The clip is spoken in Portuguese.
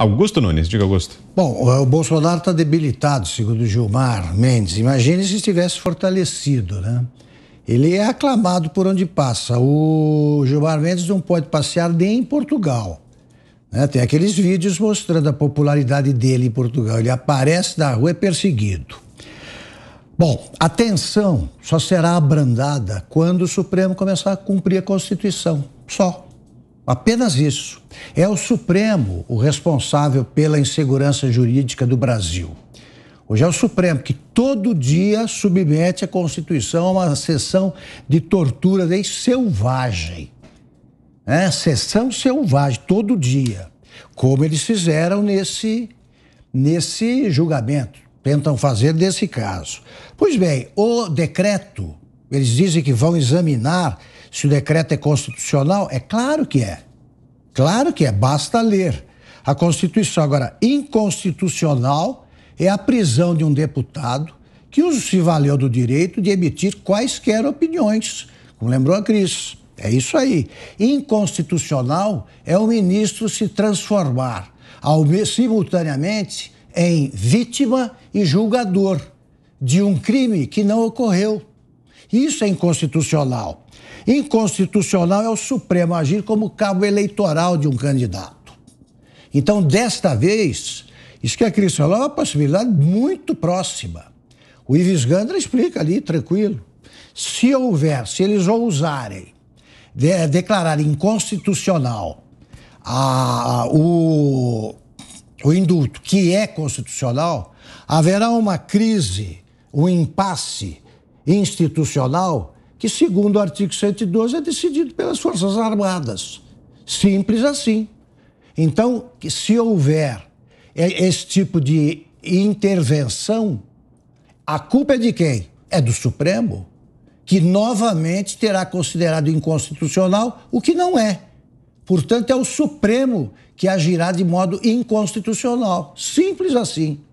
Augusto Nunes, diga Augusto. Bom, o Bolsonaro está debilitado, segundo Gilmar Mendes. Imagine se estivesse fortalecido, né? Ele é aclamado por onde passa. O Gilmar Mendes não pode passear nem em Portugal. Né? Tem aqueles vídeos mostrando a popularidade dele em Portugal. Ele aparece na rua é perseguido. Bom, a tensão só será abrandada quando o Supremo começar a cumprir a Constituição. Só. Apenas isso. É o Supremo o responsável pela insegurança jurídica do Brasil. Hoje é o Supremo que todo dia submete a Constituição a uma sessão de tortura de selvagem. É, sessão selvagem, todo dia. Como eles fizeram nesse, nesse julgamento. Tentam fazer nesse caso. Pois bem, o decreto, eles dizem que vão examinar se o decreto é constitucional, é claro que é. Claro que é, basta ler a Constituição. Agora, inconstitucional é a prisão de um deputado que se valeu do direito de emitir quaisquer opiniões, como lembrou a Cris. É isso aí. Inconstitucional é o ministro se transformar ao, simultaneamente em vítima e julgador de um crime que não ocorreu. Isso é inconstitucional. Inconstitucional é o Supremo agir como cabo eleitoral de um candidato. Então, desta vez, isso que a Cris falou é uma possibilidade muito próxima. O Ives Gandra explica ali, tranquilo. Se houver, se eles ousarem de, declarar inconstitucional a, o, o indulto, que é constitucional, haverá uma crise, um impasse institucional que, segundo o artigo 112, é decidido pelas Forças Armadas. Simples assim. Então, se houver esse tipo de intervenção, a culpa é de quem? É do Supremo, que novamente terá considerado inconstitucional o que não é. Portanto, é o Supremo que agirá de modo inconstitucional. Simples assim.